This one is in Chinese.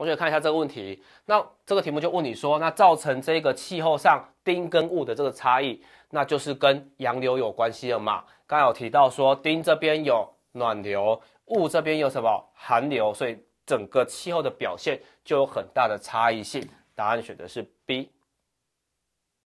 同学看一下这个问题，那这个题目就问你说，那造成这个气候上丁跟戊的这个差异，那就是跟洋流有关系了嘛？刚刚有提到说，丁这边有暖流，戊这边有什么寒流，所以整个气候的表现就有很大的差异性。答案选的是 B。